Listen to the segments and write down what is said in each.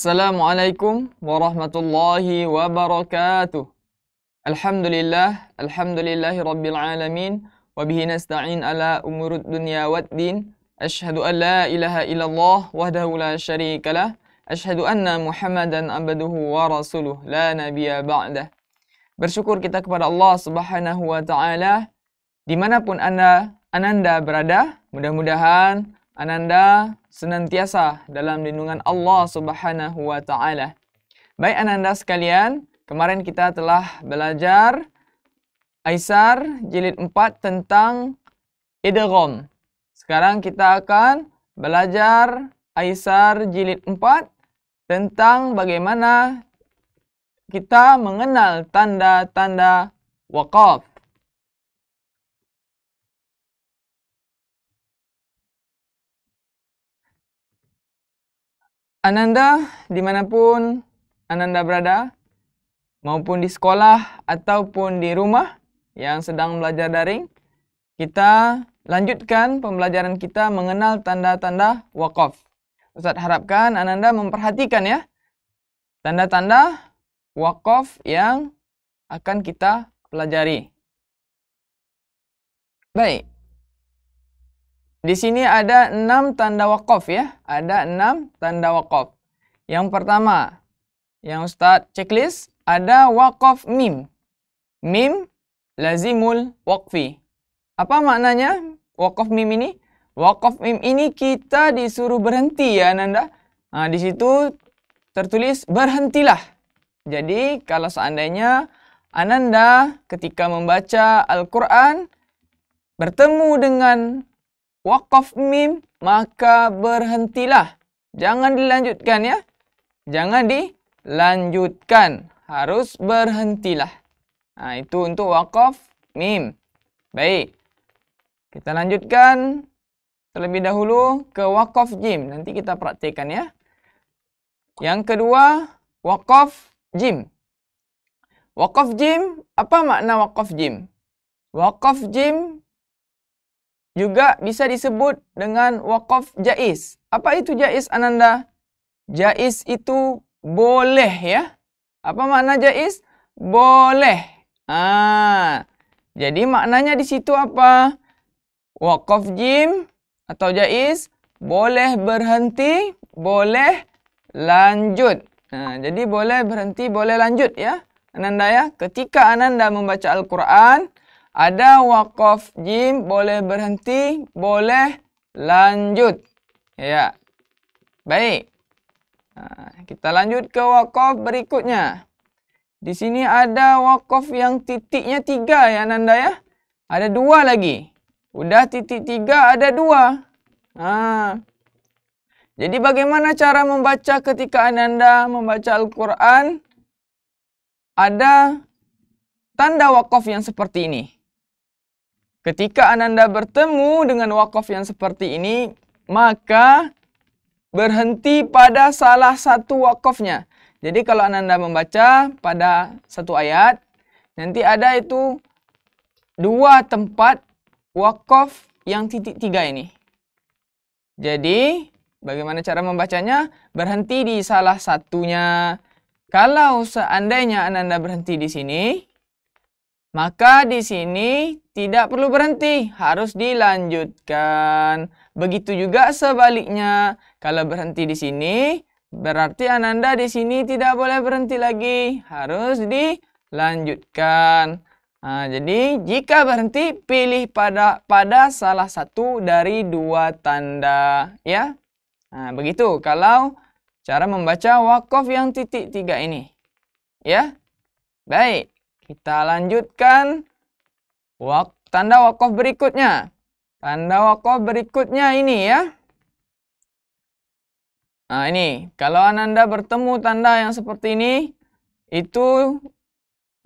Assalamualaikum warahmatullahi wabarakatuh. Alhamdulillah, alhamdulillahi rabbil alamin. Wabihi nasta'in ala umurud dunya wad din. Ashhadu an la ilaha illallah wahdahu la syarikalah. Ashhadu anna muhammadan abduhu wa rasuluh la nabiyya ba'dah. Bersyukur kita kepada Allah subhanahu wa ta'ala. Dimanapun anda, ananda berada, mudah-mudahan Ananda senantiasa dalam lindungan Allah Subhanahu wa taala. Baik Ananda sekalian, kemarin kita telah belajar Aisar jilid 4 tentang idgham. Sekarang kita akan belajar Aisar jilid 4 tentang bagaimana kita mengenal tanda-tanda waqaf. Ananda dimanapun Ananda berada, maupun di sekolah ataupun di rumah yang sedang belajar daring, kita lanjutkan pembelajaran kita mengenal tanda-tanda wakaf. Ustaz harapkan Ananda memperhatikan ya, tanda-tanda wakaf yang akan kita pelajari. Baik, di sini ada enam tanda wakaf ya. Ada enam tanda wakaf. Yang pertama, yang start checklist, ada wakaf mim. Mim lazimul wakfi. Apa maknanya wakaf mim ini? Wakaf mim ini kita disuruh berhenti ya Nanda. Nah, di situ tertulis berhentilah. Jadi kalau seandainya Ananda ketika membaca Al-Quran bertemu dengan waqaf mim maka berhentilah jangan dilanjutkan ya jangan dilanjutkan harus berhentilah nah ha, itu untuk waqaf mim baik kita lanjutkan terlebih dahulu ke waqaf jim nanti kita praktikkan ya yang kedua waqaf jim waqaf jim apa makna waqaf jim waqaf jim juga bisa disebut dengan wakaf jais. Apa itu jais Ananda? Jais itu boleh ya. Apa makna jais? Boleh. Ah. Jadi maknanya di situ apa? Wakaf jim atau jais boleh berhenti, boleh lanjut. Nah, jadi boleh berhenti, boleh lanjut ya. Ananda ya, ketika Ananda membaca Al-Quran, ada wakaf jim, boleh berhenti, boleh lanjut. Ya, baik. Nah, kita lanjut ke wakaf berikutnya. Di sini ada wakaf yang titiknya tiga ya Nanda ya. Ada dua lagi. Udah titik tiga ada dua. Nah. Jadi bagaimana cara membaca ketika Ananda membaca Al-Quran? Ada tanda wakaf yang seperti ini. Ketika Ananda bertemu dengan wakaf yang seperti ini, maka berhenti pada salah satu wakafnya. Jadi kalau Ananda membaca pada satu ayat, nanti ada itu dua tempat wakaf yang titik tiga ini. Jadi, bagaimana cara membacanya? Berhenti di salah satunya. Kalau seandainya Ananda berhenti di sini, maka di sini tidak perlu berhenti, harus dilanjutkan. Begitu juga sebaliknya. Kalau berhenti di sini, berarti ananda di sini tidak boleh berhenti lagi, harus dilanjutkan. Nah, jadi jika berhenti pilih pada pada salah satu dari dua tanda, ya. Nah, begitu kalau cara membaca wakaf yang titik tiga ini. Ya. Baik. Kita lanjutkan tanda wakaf berikutnya. Tanda wakaf berikutnya ini ya. Nah ini, kalau Anda bertemu tanda yang seperti ini, itu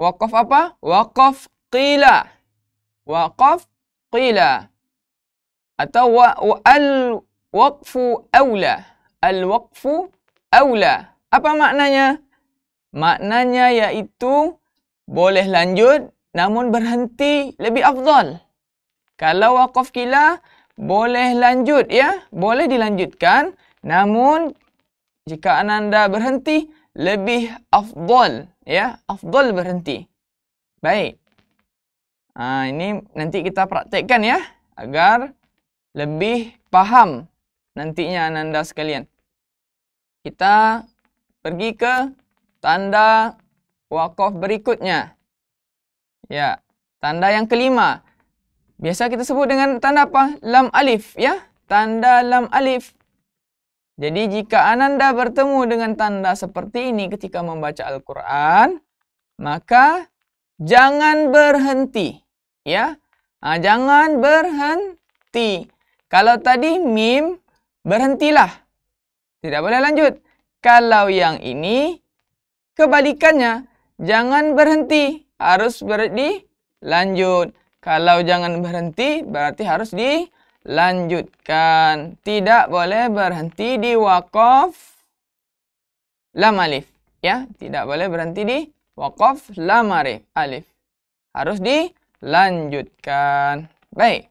wakaf apa? Wakaf qila. wakaf qila. Atau wa, wa, al waqfu awla. Al waqfu awla. Apa maknanya? Maknanya yaitu boleh lanjut namun berhenti lebih afdal. Kalau wakaf kila boleh lanjut ya, boleh dilanjutkan namun jika anda berhenti lebih afdal ya, afdal berhenti. Baik. Ha, ini nanti kita praktekkan ya agar lebih paham nantinya anda sekalian. Kita pergi ke tanda wakaf berikutnya. Ya, tanda yang kelima. Biasa kita sebut dengan tanda apa? Lam alif, ya. Tanda lam alif. Jadi jika ananda bertemu dengan tanda seperti ini ketika membaca Al-Quran, maka jangan berhenti, ya. Nah, jangan berhenti. Kalau tadi mim, berhentilah. Tidak boleh lanjut. Kalau yang ini, kebalikannya. Jangan berhenti, harus berhenti dilanjut. Kalau jangan berhenti, berarti harus dilanjutkan. Tidak boleh berhenti di wakaf lam alif. Ya, tidak boleh berhenti di wakaf lam alif. Harus dilanjutkan. Baik.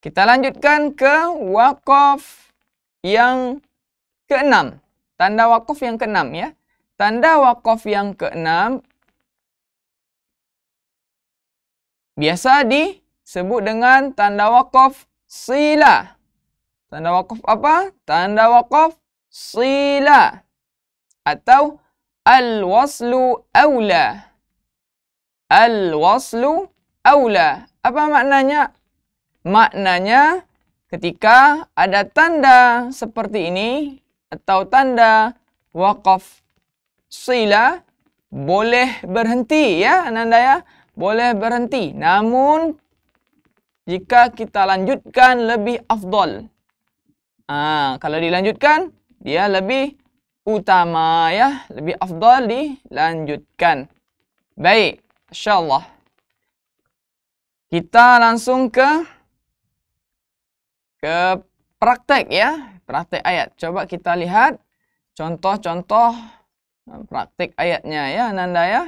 Kita lanjutkan ke wakaf yang keenam. Tanda wakaf yang keenam ya. Tanda wakaf yang keenam biasa disebut dengan tanda wakaf sila. Tanda wakaf apa? Tanda wakaf sila atau al-waslu aula. Al-waslu aula. Apa maknanya? Maknanya ketika ada tanda seperti ini atau tanda wakaf sila boleh berhenti ya ananda ya boleh berhenti namun jika kita lanjutkan lebih afdol ah kalau dilanjutkan dia lebih utama ya lebih afdol dilanjutkan baik insyaallah kita langsung ke ke praktek ya praktek ayat coba kita lihat contoh-contoh Nah, praktik ayatnya ya Nanda ya.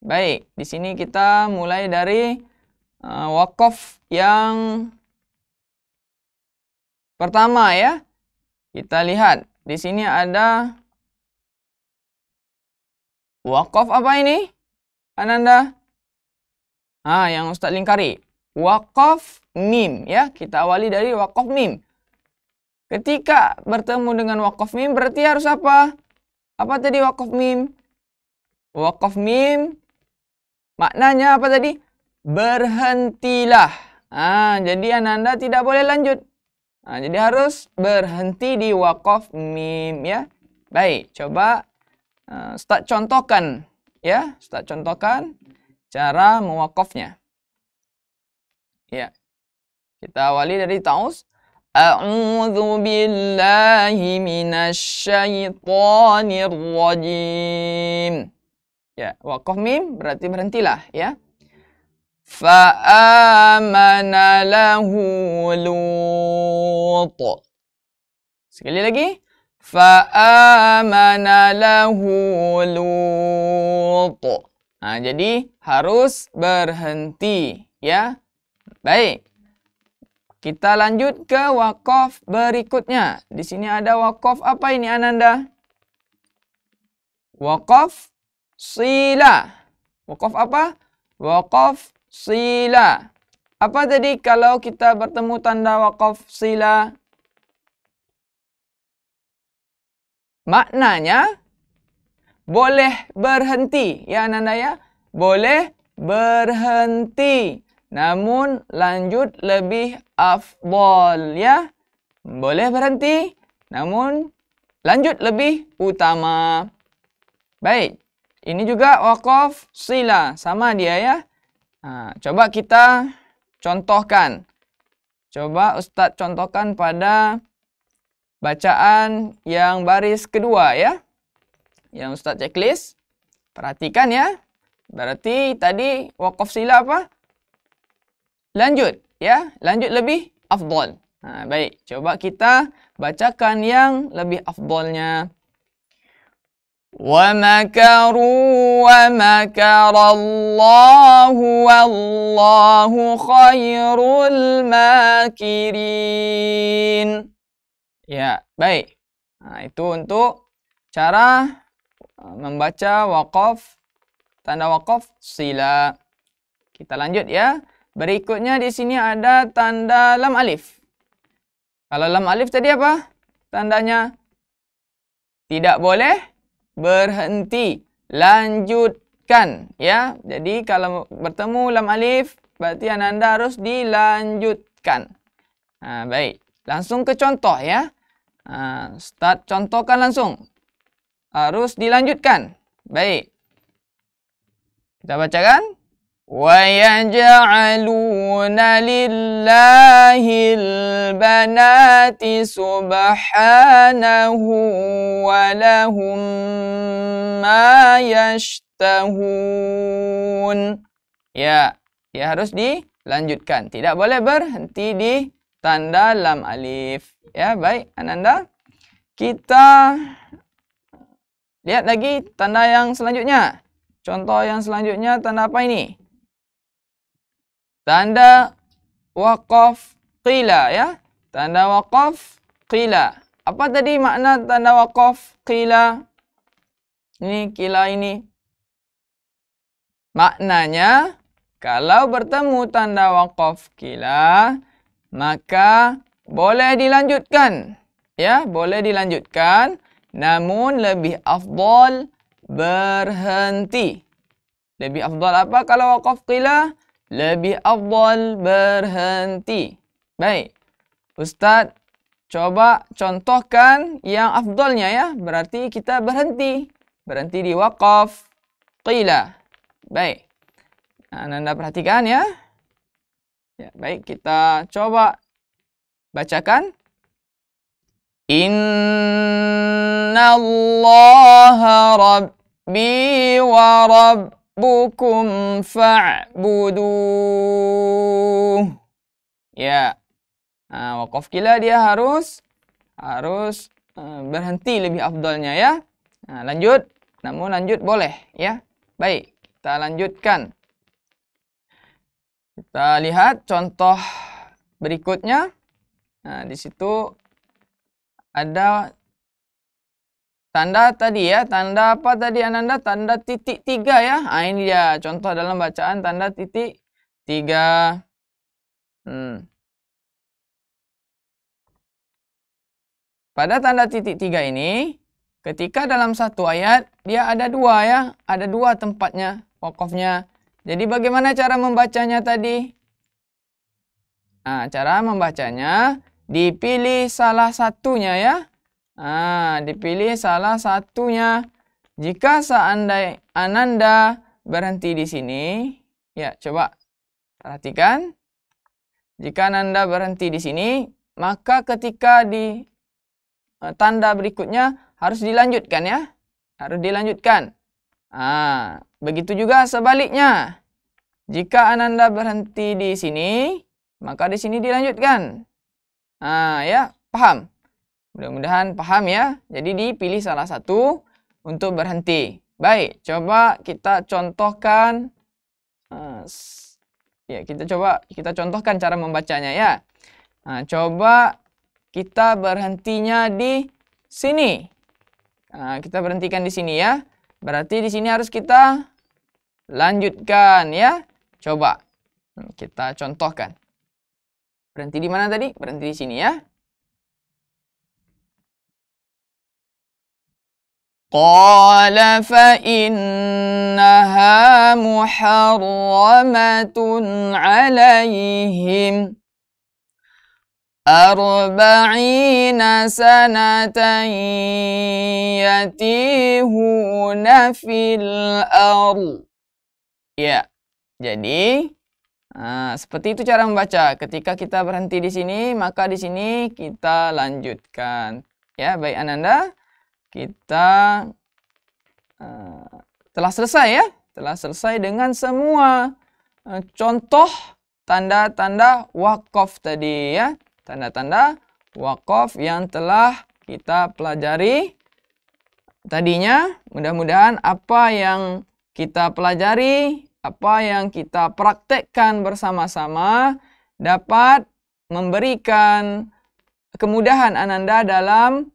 Baik, di sini kita mulai dari uh, wakaf yang pertama ya. Kita lihat di sini ada wakaf apa ini? Ananda? Ah, yang Ustaz lingkari. Wakaf mim ya. Kita awali dari wakaf mim. Ketika bertemu dengan wakaf mim berarti harus apa? Apa tadi wakaf mim? Wakaf mim maknanya apa tadi? Berhentilah. Ah, jadi ananda tidak boleh lanjut. Ah, jadi harus berhenti di wakaf mim ya. Baik, coba uh, eh, start contohkan ya, start contohkan cara mewakafnya. Ya. Kita awali dari taus أعوذ بالله من الشيطان الرجيم ya wakof mim berarti berhentilah ya fa'amana lahu lut sekali lagi fa'amana lahu lut nah jadi harus berhenti ya baik kita lanjut ke wakaf berikutnya. Di sini ada wakaf apa ini Ananda? Wakaf sila. Wakaf apa? Wakaf sila. Apa tadi kalau kita bertemu tanda wakaf sila? Maknanya boleh berhenti ya Ananda ya. Boleh berhenti. Namun lanjut lebih afdol ya. Boleh berhenti. Namun lanjut lebih utama. Baik. Ini juga wakaf sila. Sama dia ya. Nah, coba kita contohkan. Coba Ustadz contohkan pada bacaan yang baris kedua ya. Yang Ustadz checklist. Perhatikan ya. Berarti tadi wakaf sila apa? Lanjut, ya. Lanjut lebih afdol. Nah, baik. Coba kita bacakan yang lebih afdolnya. وَمَكَرُوا وَمَكَرَ اللَّهُ وَاللَّهُ خَيْرُ الْمَاكِرِينَ Ya, baik. Nah, itu untuk cara e, membaca wakaf, tanda wakaf sila. Kita lanjut ya. Berikutnya di sini ada tanda lam alif. Kalau lam alif tadi apa? Tandanya tidak boleh berhenti, lanjutkan ya. Jadi kalau bertemu lam alif berarti Anda harus dilanjutkan. Nah, baik. Langsung ke contoh ya. Nah, start contohkan langsung. Harus dilanjutkan. Baik. Kita bacakan. ويجعلون لله البنات سبحانه ولهم ما يشتهون ya ya harus dilanjutkan tidak boleh berhenti di tanda lam alif ya baik ananda kita lihat lagi tanda yang selanjutnya contoh yang selanjutnya tanda apa ini tanda waqaf qila ya tanda waqaf qila apa tadi makna tanda waqaf qila ini qila ini maknanya kalau bertemu tanda waqaf qila maka boleh dilanjutkan ya boleh dilanjutkan namun lebih afdal berhenti lebih afdal apa kalau waqaf qila Lebih afdal berhenti. Baik. Ustadz, coba contohkan yang afdolnya ya. Berarti kita berhenti. Berhenti di wakaf. Qila. Baik. Nah, anda perhatikan ya. Ya, baik kita coba bacakan. Inna Allah Rabbi wa Rabbi rabbukum fa'buduh. Ya. Nah, wakaf kila dia harus harus eh, berhenti lebih afdalnya ya. Nah, lanjut. Namun lanjut boleh ya. Baik, kita lanjutkan. Kita lihat contoh berikutnya. Nah, di situ ada Tanda tadi ya, tanda apa tadi Ananda? Tanda titik tiga ya. Nah, ini dia contoh dalam bacaan tanda titik tiga. Hmm. Pada tanda titik tiga ini, ketika dalam satu ayat dia ada dua ya, ada dua tempatnya wakofnya. Jadi bagaimana cara membacanya tadi? Nah, cara membacanya dipilih salah satunya ya Ah, dipilih salah satunya. Jika seandainya Ananda berhenti di sini, ya coba perhatikan. Jika Ananda berhenti di sini, maka ketika di eh, tanda berikutnya harus dilanjutkan ya. Harus dilanjutkan. Ah, begitu juga sebaliknya. Jika Ananda berhenti di sini, maka di sini dilanjutkan. Ah, ya, paham? Mudah-mudahan paham ya. Jadi dipilih salah satu untuk berhenti. Baik, coba kita contohkan. Eh, ya, kita coba kita contohkan cara membacanya ya. Nah, coba kita berhentinya di sini. Nah, kita berhentikan di sini ya. Berarti di sini harus kita lanjutkan ya. Coba kita contohkan. Berhenti di mana tadi? Berhenti di sini ya. قال فإنها محرمة عليهم أربعين سنة يتيهون في الأرض Ya, jadi nah, seperti itu cara membaca. Ketika kita berhenti di sini, maka di sini kita lanjutkan. Ya, baik Ananda kita eh, telah selesai ya. Telah selesai dengan semua eh, contoh tanda-tanda wakaf tadi ya. Tanda-tanda wakaf yang telah kita pelajari tadinya. Mudah-mudahan apa yang kita pelajari, apa yang kita praktekkan bersama-sama dapat memberikan kemudahan Ananda dalam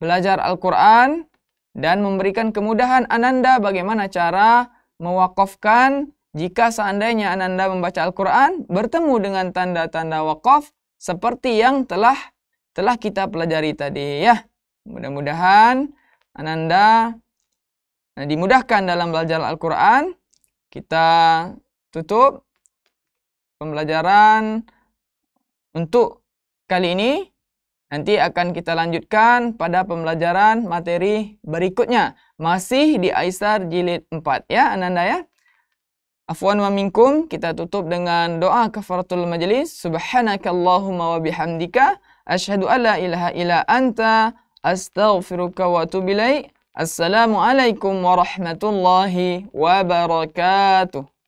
belajar Al-Quran dan memberikan kemudahan Ananda bagaimana cara mewakafkan jika seandainya Ananda membaca Al-Quran bertemu dengan tanda-tanda wakaf seperti yang telah telah kita pelajari tadi ya. Mudah-mudahan Ananda nah, dimudahkan dalam belajar Al-Quran. Kita tutup pembelajaran untuk kali ini. Nanti akan kita lanjutkan pada pembelajaran materi berikutnya. Masih di Aisar jilid 4 ya Ananda ya. Afwan wa minkum, kita tutup dengan doa kafaratul majlis. Subhanakallahumma wa bihamdika. Ashadu alla ilaha ila anta. Astaghfiruka wa atubu Assalamualaikum warahmatullahi wabarakatuh.